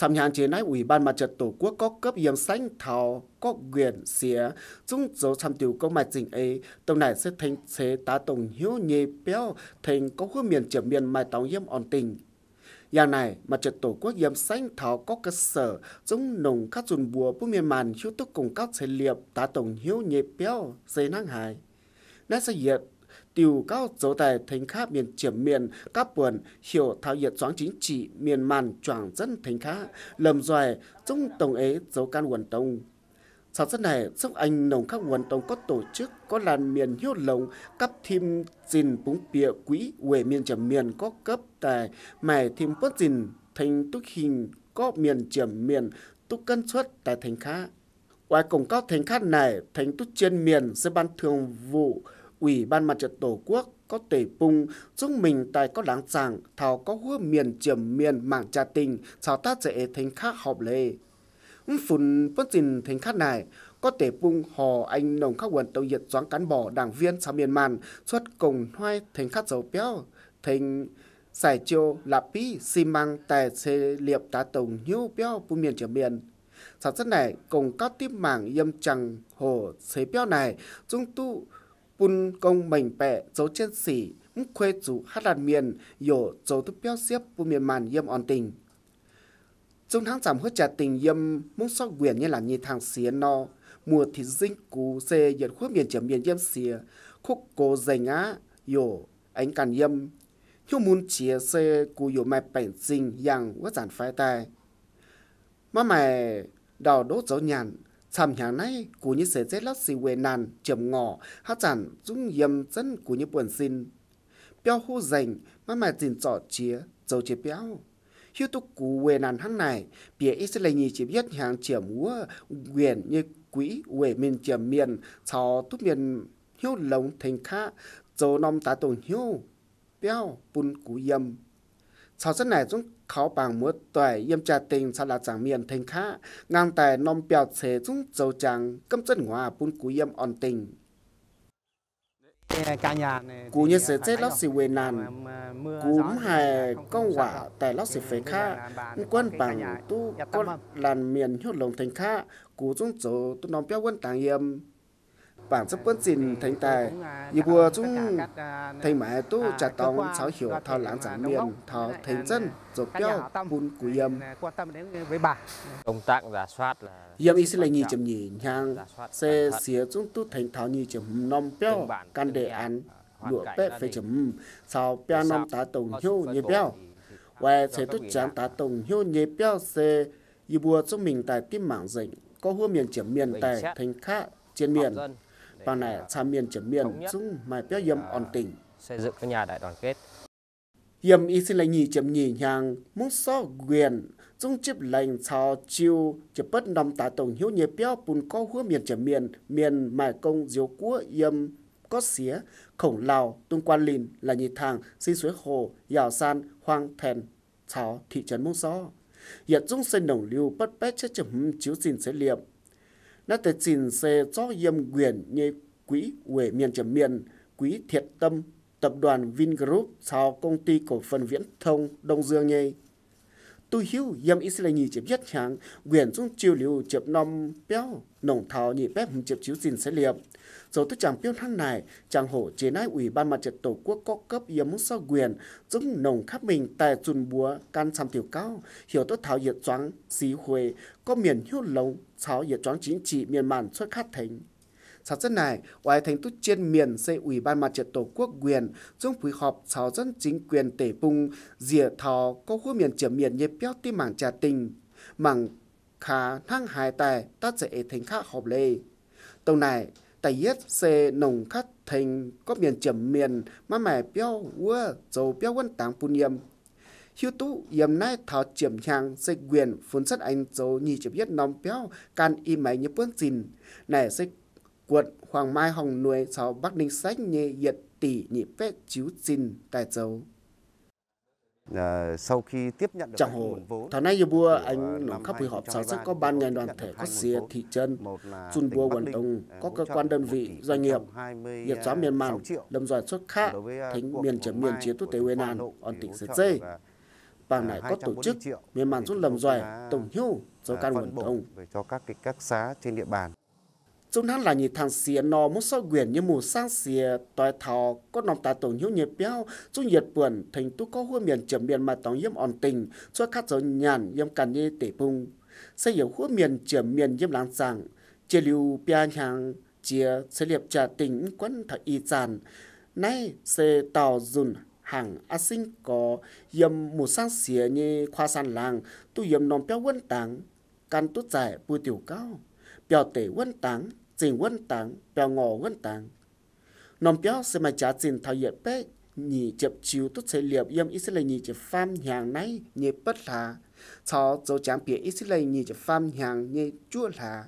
Sầm nhàn chỉ nói Ủy ban Mặt trận Tổ quốc có cấp yếm sánh thảo có quyền xỉa, chúng dấu xăm tiểu có mạch trình ấy, tổng này sẽ thành chế tá tổng hiếu nhì béo thành có hứa miền trở miền mai tóng yếm ổn tình. Yang này, mặt trận tổ quốc yếm sánh thảo có cơ sở, giống nồng các dùn bùa bố miền màn hiếu tức cùng các chế liệp tá tổng hiếu nhì béo dây năng hài. Nét sẽ diệt tiểu cao dấu tài thành khá miền triển miền các buồn hiểu thao nhiệt doáng chính trị miền màn choàng dân thành khá lầm doài trung tổng ế dấu can quần tông sản xuất này giúp anh nồng các quần tông có tổ chức có làn miền hiếu lồng cấp thêm dìn búng bịa quỹ quể miền triển miền có cấp tài mày thêm quất dìn thành túc hình có miền triển miền túc cân suất tại thành khá ngoài cổng cao thành khát này thành túc trên miền sẽ ban thường vụ Ủy ban Mặt trận Tổ quốc có tể bùng, giúp mình tại có đáng giảng, thảo có hứa miền chiểm miền mảng trà tình, sao tác dễ thành khác họp lệ. Phùn bất dình thành khác này, có thể bung hò anh nồng khắc quần tàu nhiệt doán cán bộ đảng viên xã miền màn xuất cùng hoai thành khát dầu béo thành giải chiêu lạp bí xi măng tài xê liệp tá tổng nhiêu béo bu miền trở miền sản xuất này cùng các tiếp mảng yêm chẳng hồ xế béo này chúng tu bun công mảnh bẹ dấu chết xỉ múc khuê chủ hát lạt miền dỗ dấu thức béo xiếp bu miền màn yêm on tình trong tháng giảm hứa trả tình yêm múc xót quyền như là nhị thằng xía no mùa thì dinh cú xê yệt khuất miền trở miền yêm xìa khúc cố dành á dỗ ánh càn yêm hiu muốn chia xê cú dỗ mẹ bảnh dinh yang quá giản phái tai má mày đào đốt dấu nhàn chăm nhà này của như sẽ chết lót xì quê nàn chầm ngỏ hát chẳng dung yếm chân của như buồn xin béo hô dành mà mà tìm trọ chía dầu chế béo hiếu tục cú quê nàn hát này bia sẽ lấy nhì chỉ biết hàng chiểm múa quyền như quỹ quê miền chiểm miền cho túc miền hiếu lồng thành khá dầu nom tá tồn hiếu béo bùn cú yếm sau rất này chúng khó bằng múa tuổi yêm trà tình sau là chẳng miền thành khá ngang tài non bèo xế chúng dầu chàng cấm chân hòa bún cú yêm on tình cú như sẽ chết lót xì quê nàn cúm hài công quả tại lót xì phế kha quân bằng tu con làn miền hiệu lồng thành kha cú chúng chỗ tu non bèo quân tàng yêm bản sắp quân xin thành tài như vừa chúng thành mẹ tu trả tông sáu hiểu thọ lãng giảng miền thọ thành dân rồi kéo bùn của âm công tác giả soát là yếm ý xin là nhị chấm nhị nhang xe xía chúng tu thành thọ nhị chấm năm béo căn đề án à, lụa bé phải chấm sau béo năm tá tổng hiu nhị béo và sẽ tu chán tá tổng hiu nhị béo xe như vừa chúng mình tại tim mạng dịch có hua miền chấm miền tài thành khác trên miền và nẻ xa miền chấm miền dung mai béo yếm ổn tình Xây dựng cái nhà đại đoàn kết. Yếm y xin lệnh nhì chấm nhì nhàng, muốn so quyền, dung chip lành sao chiêu, chấm bất nằm tả tổng hiếu nhé béo bùn có hứa miền chấm miền, miền mài công diếu cua yếm có xía, khổng lào, tung quan lìn là nhị thàng, xin suối hồ, dào san, hoang thèn, cháo thị trấn mông so. Yết dung sinh đồng lưu bất bét chất chấm chiếu xin xế liệm, nó thể chỉnh xe cho yêm quyền như quỹ quể miền trầm miền quỹ thiệt tâm tập đoàn Vingroup sau công ty cổ phần viễn thông Đông Dương Nhây tôi hiu yam Israel nhì chếp nhất hàng quyền dung chiều liều chếp nông béo nồng thảo nhị bếp hùng chếp chiếu xin sẽ liệp rồi tôi chẳng biêu thăng này chẳng hổ chế nái ủy ban mặt trận tổ quốc có cấp yếm sao quyền giống nồng khắp mình tại chun búa can sam tiểu cao hiểu tôi thảo diệt choáng xí huê có miền hiu lông thảo diệt choáng chính trị miền màn xuất khát thành sáu dân này ngoài thành túc trên miền xây ủy ban mặt trận tổ quốc quyền trong buổi họp sáu dân chính quyền tể bùng dìa thò có khu miền trở miền như béo tim mảng trà tình mảng khá năng hài tài ta sẽ thành khác họp lê tông này tài yết xe nồng khát thành có miền chẩm miền mà mẹ béo vua dầu béo quân táng pu niêm hiếu tú yếm nay thảo chiếm hàng xây quyền phun sắt anh dầu nhì chụp yết nòng béo can y máy như bướn xin này xây quận Hoàng Mai Hồng Nuôi cháu Bắc Ninh Sách Nhê Yệt Tỷ Nhị Phết Chiếu Trinh Tài dấu. À, sau khi tiếp nhận được Chẳng hồ, tháng nay bua anh ờ, nóng khắp buổi họp sản xuất có ban ngành đoàn thể có xìa thị trấn, chun bua quần đông, ờ, có cơ quan đơn vị, doanh nghiệp, nghiệp xóa miền màn, lâm doanh xuất khác, thính miền chấm miền chiến quốc tế Huê Nàn, on tỉnh Sứ Dây. Bàn này có tổ chức, miền màn rút lầm doanh, tổng hưu, do can quần đông. Cho các các xá trên địa bàn chúng hắn là những thằng xìa nò muốn so quyền như mù sang xìa tòi thò có nòng tà tổng hiếu nhiệt béo chúng nhiệt buồn thành tu có hua miền trưởng miền mà tổng yếm ổn tình cho khát dấu nhàn yếm càn như tể bung xây hiểu hua miền trưởng miền yếm láng giảng chia lưu bia nhàng chia sẽ liệp trà tính quấn thật y giàn nay xe tàu dùn hàng a sinh có yếm mù sang xìa như khoa san làng tu yếm nòng béo quân tàng can tốt giải bùi tiểu cao tăng 表弟温党，真温党，表我温党。nằm biểu sẽ mà trả tiền thảo dệt bé nhị chập chiếu tốt xây liệp yếm Israel nhị chập pham nhàng này nhị bất là cho dấu chẳng bịa Israel nhị chập pham nhàng nhị chua là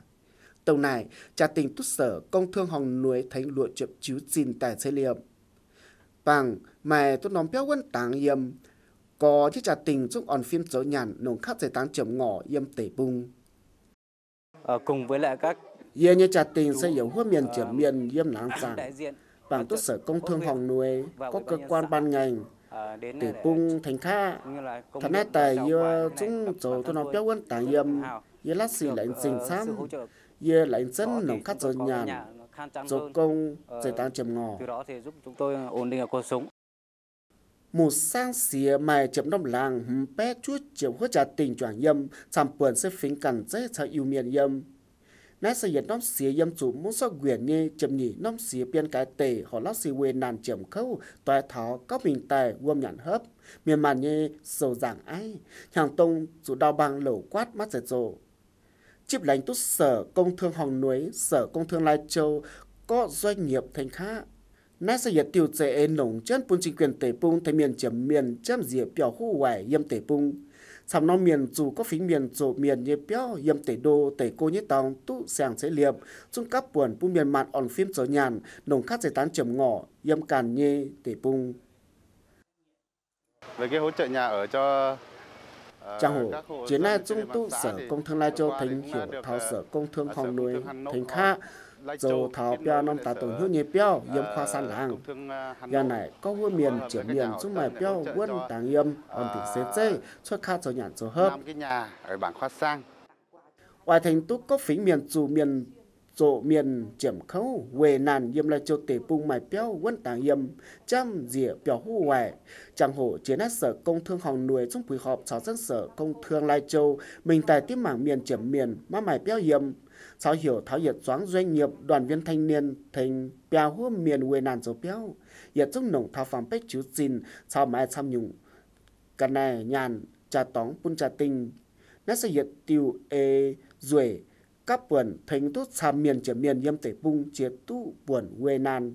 tổng này trả tiền tốt sở công thương hồng nuôi thánh lụa chập chiếu tiền tài xây liệp bằng mày tốt nằm biểu quân tăng yếm có chứ trả tiền trong ổn phim dấu nhàn nồng khát giải tăng chậm ngỏ yếm tể bung Ờ, cùng với lại các Ye như trả tình sẽ hiểu hứa miền triển ờ, miền yêm nắng rằng bản tốt sở công thương hồng nuôi có cơ quan ban ngành ờ, từ cung thành kha thần nát tài yơ chúng chỗ tôi nó béo quân tài yêm yơ lát xì lạnh xình xám yơ lạnh dân nồng khát rồi nhàn rồi công giải tăng trầm ngò từ đó thì giúp chúng tôi ổn định cuộc sống một sang xìa mài chấm đông làng bé chút chiều hứa trả tình choảng nhâm, sàm bờn sẽ phính cằn dễ sợ yêu miền nhâm. nãy sẽ hiện nông xìa yâm chủ muốn so quyền nghe chậm nhỉ nông xìa biên cái tề họ lót xì quê nàn chậm khâu toại thó có mình tài gom nhận hấp miền màn nhê sầu giảng ai hàng tông chủ đau băng lẩu quát mắt giật rồ. chip lãnh tút sở công thương hòn núi sở công thương lai châu có doanh nghiệp thành khác na sẽ yết tiêu chế ế nông chân bún chính quyền tế bung thay miền chiếm miền chấm dịa biểu khu hoài yêm tế bung. Sàm nó miền chủ có phí miền dù miền như biểu yêm tế đô tế cô như tòng tụ sàng chế liệp, trung cấp buồn bu miền mặt on phim trở nhàn, nông khác giải tán chiếm ngõ yêm càn nhê tế bung. Về cái hỗ trợ nhà ở cho Trang hồ, chiến nay trung tu ờ, sở công thương lai châu thành hiểu thảo sở công thương phòng nuôi thành kha dầu thảo piao năm tà tổng hữu nhị piao, yếm khoa san làng ya à, này có vua miền trưởng miền chúng mày piao quân tàng yếm ổn thịnh xế chê cho kha cho nhãn cho hợp ngoài thành tú có phí miền dù miền rộ miền chiểm khâu quê nàn yếm lại cho tề bung mày piao quân tàng yếm trăm dịa piao hù hoài chẳng hổ chiến hát sở công thương hòn nuôi trong buổi họp cho dân sở công thương lai châu mình tài tiếp mảng miền chiểm miền mà mày piao yếm sau hiểu thảo hiện doáng doanh nghiệp đoàn viên thanh niên thành bèo hứa miền quê nàn dấu béo hiện trong nồng thảo phẩm bách chiếu xin sau mai xăm nhung cả này nhàn trà tống pun trà tinh nét sẽ hiện tiêu ê ruể các buồn thành tốt xa miền trở miền yếm tể bung chiến tu buồn quê nan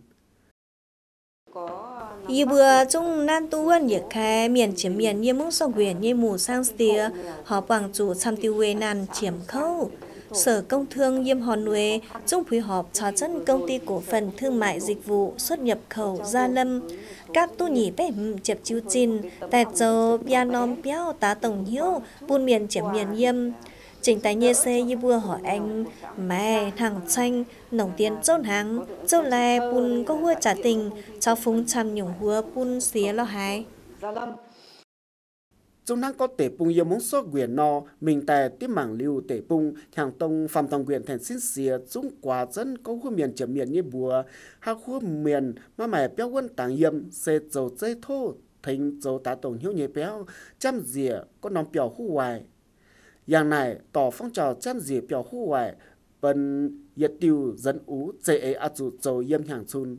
Y bừa chung nan tu hơn nhiệt khai miền chiếm miền như mũ sông quyền như mù sang stia họ bằng chủ xăm tiêu quê nan chiếm khâu Sở Công Thương Diêm Hòn Nuế dung phối họp cho chân công ty cổ phần thương mại dịch vụ xuất nhập khẩu Gia Lâm. Các tu nhỉ bể mừng chẹp Chiu chín, tẹt dầu bia nom béo tá tổng hiếu, buôn miền chẹp miền yêm. Chính tài nhê xe như vua hỏi anh, mẹ thằng xanh, nồng tiền Châu hàng, Châu lè bùn có hua trả tình, cho phúng chăm nhủng hua bùn xía lo hái chúng năng có tể bung yêu muốn số quyền no mình tài tiếp mảng lưu tể bung hàng tông phạm tòng quyền thành xin xìa chúng quả dân có khu miền chậm miền như bùa hạ khu miền mà mày béo quân tàng yếm xe dầu dây thô thành dầu tá tổng hiếu nhé béo chăm dìa có nóng béo khu hoài Yang này tỏ phong trào chăm dìa béo khu hoài bần yết tiêu dân ú dễ ấy át dụ dầu yếm hàng xuân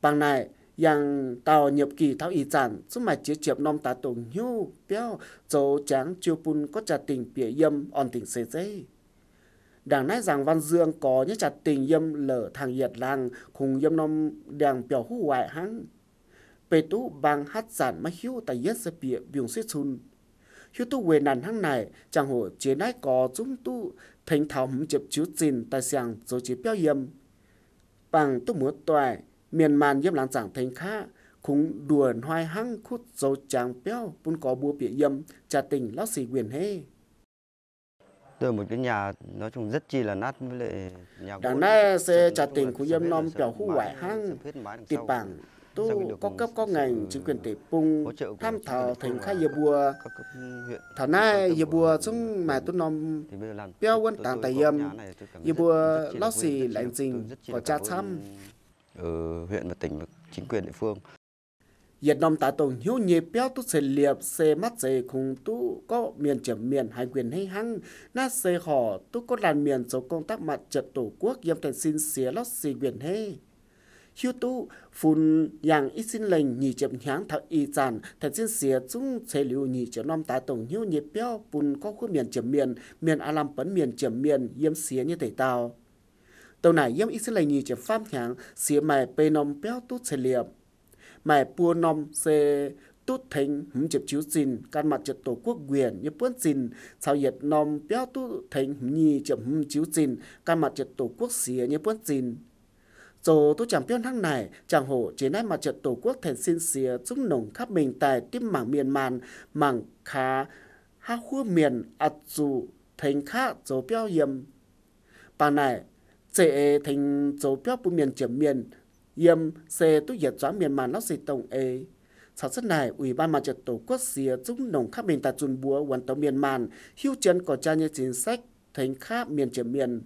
bằng này yang tàu nhập kỳ thao y giản số mà chế chiệp nom ta tổ nhu béo dấu tráng chưa pun có trà tình bịa yâm on tình xê dây đảng nói rằng văn dương có những trà tình yâm lở thằng yệt làng cùng yâm nom đàng béo hú hoại hăng bê tú bằng hát giản mà hiu tài yết sẽ bịa biung xuyết chun hiu tu quê nàn hăng này chẳng hồ chế nói có chúng tu thành thảo hấm chập chiếu chín tài sàng rồi chế béo yâm bằng tu múa toại miền màn yếm làng giảng thành khá cũng đùa hoài hăng khút dấu chàng béo vốn có bùa bịa yếm trà tình lão xì quyền hê từ một cái nhà nói chung rất chi là nát với lại nhà đáng nay sẽ trả tình của dân nom kiểu khu ngoại hăng tiệp bảng tu có cấp có ngành chính quyền tỉnh pung tham thảo thành khai giờ bùa thảo nay giờ bùa xuống mà tu nom béo quân tàng tài yếm giờ bùa lót xì lạnh dình có cha thăm ở huyện và tỉnh và chính quyền địa phương. Việt Nam tại tổng hiếu nhì béo tu sẽ liệp xe mắt dày cùng tu có miền chấm miền hai quyền hay hăng na xe họ tu có làn miền số công tác mặt trận tổ quốc yếm thành xin xía lót xì quyền hay hiu tu phun yang ít xin lệnh nhị chậm nháng thật y giản thật xin xía chúng chế lưu nhị chậm năm tá tổng hiếu nhị béo phun có khu miền chậm miền miền a làm bấn miền chậm miền yếm xía như thể tao tàu này sẽ Israel nhì chỉ phát hàng xỉa mày bê nom béo tút xe liệp mày bùa nom xe tút thành hứng chụp chiếu xin can mặt chụp tổ quốc quyền như bước xin sao yết nom béo tút thành nhì chụp hứng chiếu xin can mặt chụp tổ quốc xỉa như bước xin dù tôi chẳng biết thăng này, chẳng hổ chỉ nay mặt trận tổ quốc thành xin xìa giúp nồng khắp mình tài tiếp mảng miền màn, mảng khá hát khu miền ạt dù thành khá dấu biểu hiểm. Bà này, chế thành dấu béo bù miền chiếm miền yếm sẽ tu yết gió miền mà nó sẽ tổng ế sau rất này ủy ban mặt trận tổ quốc xìa giúp nồng khắp miền ta chun búa hoàn tàu miền màn hưu chân có cha như chính sách thành khắp miền chiếm miền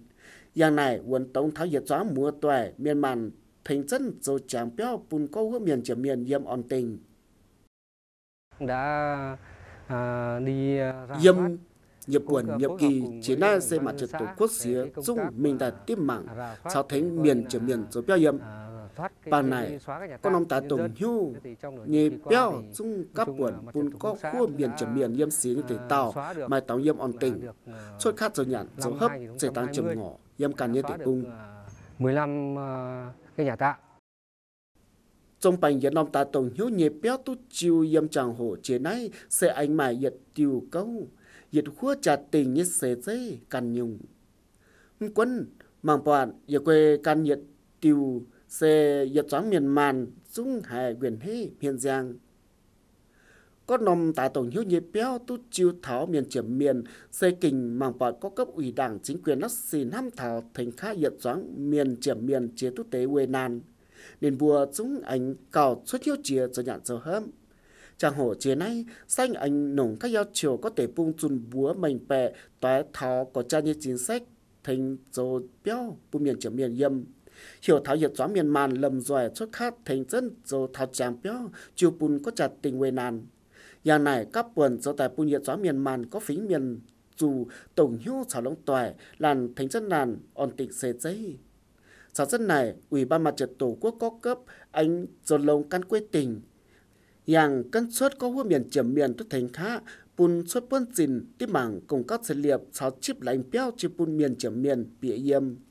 yang này quân tông tháo yết gió múa tuổi miền màn thành dân dấu chàng béo bùn câu hướng miền chiếm miền yếm ổn tình đã à, đi uh, à, yếm nhập quần nhập kỳ chiến na xây mặt trận tổ quốc xía dung mình đã tiếp mạng sao thấy miền trở miền rồi biểu yếm bàn này con ông ta tổng hưu nhì béo dung các quần bún có khu miền trở miền yếm xí như thể tàu mai tàu yếm on tỉnh à, trôi khát rồi nhạn dấu hấp sẽ tăng trầm ngỏ yếm càng như tử cung 15 à, à, cái nhà tạm trong bành dân ông ta tổng hiếu nhịp béo tu chiêu yếm chàng hồ chế này sẽ anh mài nhật tiêu câu yết khua trả tình như xế dây can nhung. Quân, mạng bọn yết quê căn nhiệt tiêu xe yết choáng miền màn xuống hải quyền hê miền giang. Có nòng tại tổng hiếu nhiệt béo tu chiêu tháo miền triển miền xây kình mạng bọn có cấp ủy đảng chính quyền lắc xì năm thảo thành khá yết choáng miền triển miền chế tu tế quê nan. Nên vua chúng ảnh cào xuất hiếu chìa cho nhạn dầu hâm chẳng hồ chế nay xanh anh nồng các giao chiều có thể phun chun búa mình pè, tóa tháo có cha như chính sách thành dồ béo bù miền trở miền yếm hiểu tháo hiệp gió miền màn lầm dòi xuất khát thành dân dồ tháo chàng béo chiều phun có chặt tình quê nàn nhà này các buồn do tài phun nhiệt gió miền màn có phính miền dù tổng hiếu xảo lông tòe làn thành dân nàn ổn tịnh xê dây Sản dân này, Ủy ban Mặt trận Tổ quốc có cấp, anh dồn lồng căn quê tỉnh, yang cân suất có hua miền chiếm miền tu thành khá bùn suất bơn dìn tiếp mảng cùng các sự liệp sáu chip lạnh béo chỉ bùn miền chiếm miền bị yếm.